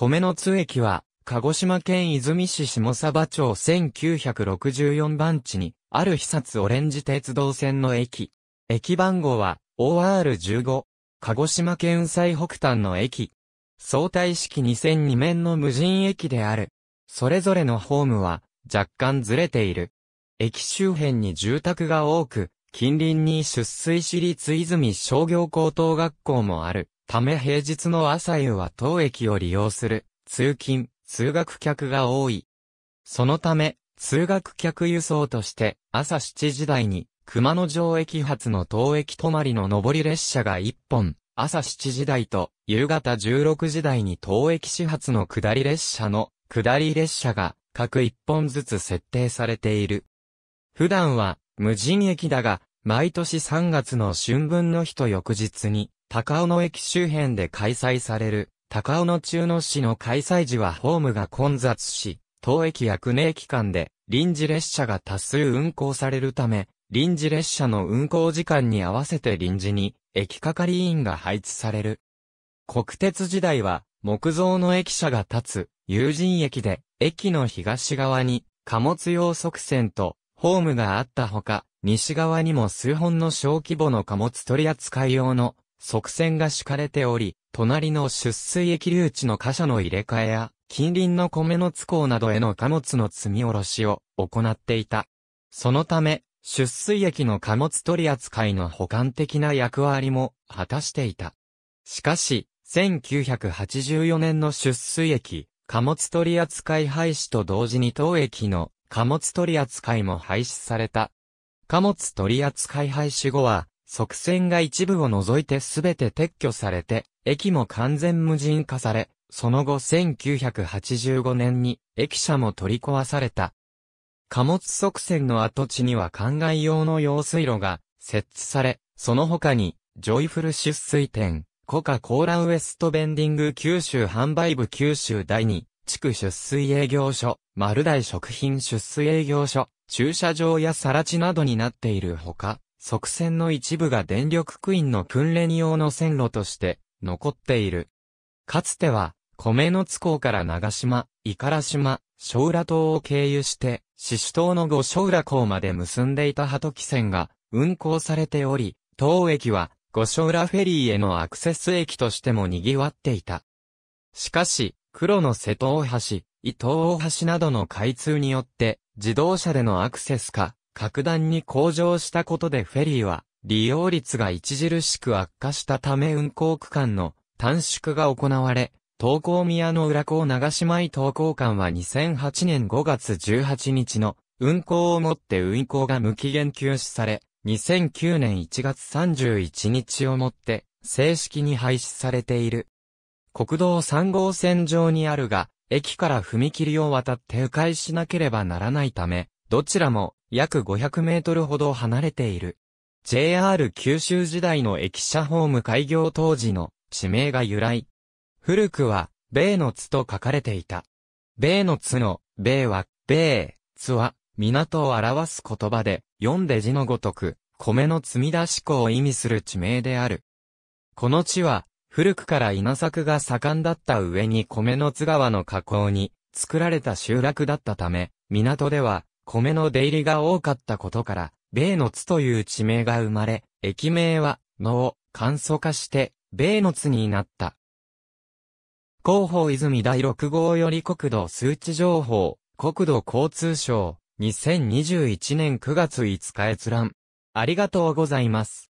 米の津駅は、鹿児島県泉市下鯖町1964番地に、ある肥殺オレンジ鉄道線の駅。駅番号は、OR15。鹿児島県最北端の駅。相対式2002面の無人駅である。それぞれのホームは、若干ずれている。駅周辺に住宅が多く、近隣に出水市立泉商業高等学校もある。ため平日の朝夕は当駅を利用する、通勤、通学客が多い。そのため、通学客輸送として、朝7時台に、熊野城駅発の当駅止まりの上り列車が1本、朝7時台と、夕方16時台に当駅始発の下り列車の、下り列車が、各1本ずつ設定されている。普段は、無人駅だが、毎年3月の春分の日と翌日に、高尾野駅周辺で開催される、高尾野中野市の開催時はホームが混雑し、当駅や久根駅間で臨時列車が多数運行されるため、臨時列車の運行時間に合わせて臨時に駅係員が配置される。国鉄時代は木造の駅舎が立つ友人駅で駅の東側に貨物用側線とホームがあったほか、西側にも数本の小規模の貨物取扱用の側線が敷かれており、隣の出水駅留地の貨車の入れ替えや、近隣の米の都港などへの貨物の積み下ろしを行っていた。そのため、出水駅の貨物取扱いの補完的な役割も果たしていた。しかし、1984年の出水駅、貨物取扱い廃止と同時に当駅の貨物取扱いも廃止された。貨物取扱い廃止後は、側線が一部を除いてすべて撤去されて、駅も完全無人化され、その後1985年に駅舎も取り壊された。貨物側線の跡地には灌漑用の用水路が設置され、その他に、ジョイフル出水店、コカ・コーラウエストベンディング九州販売部九州第2、地区出水営業所、丸大食品出水営業所、駐車場や更地などになっているほか、側線の一部が電力クイーンの訓練用の線路として残っている。かつては、米の津港から長島、イカラ島、小浦島を経由して、四主島の五小浦港まで結んでいた鳩木線が運行されており、当駅は五小浦フェリーへのアクセス駅としても賑わっていた。しかし、黒の瀬戸大橋、伊東大橋などの開通によって、自動車でのアクセス化、格段に向上したことでフェリーは、利用率が著しく悪化したため運行区間の短縮が行われ、東港宮の裏港長島井東港間は2008年5月18日の運行をもって運行が無期限休止され、2009年1月31日をもって正式に廃止されている。国道3号線上にあるが、駅から踏切を渡って迂回しなければならないため、どちらも約500メートルほど離れている。JR 九州時代の駅舎ホーム開業当時の地名が由来。古くは、米の津と書かれていた。米の津の、米は、米、津は、港を表す言葉で、読んで字のごとく、米の積み出し港を意味する地名である。この地は、古くから稲作が盛んだった上に米の津川の河口に、作られた集落だったため、港では、米の出入りが多かったことから、米の津という地名が生まれ、駅名は、のを簡素化して、米の津になった。広報泉第6号より国土数値情報、国土交通省、2021年9月5日閲覧。ありがとうございます。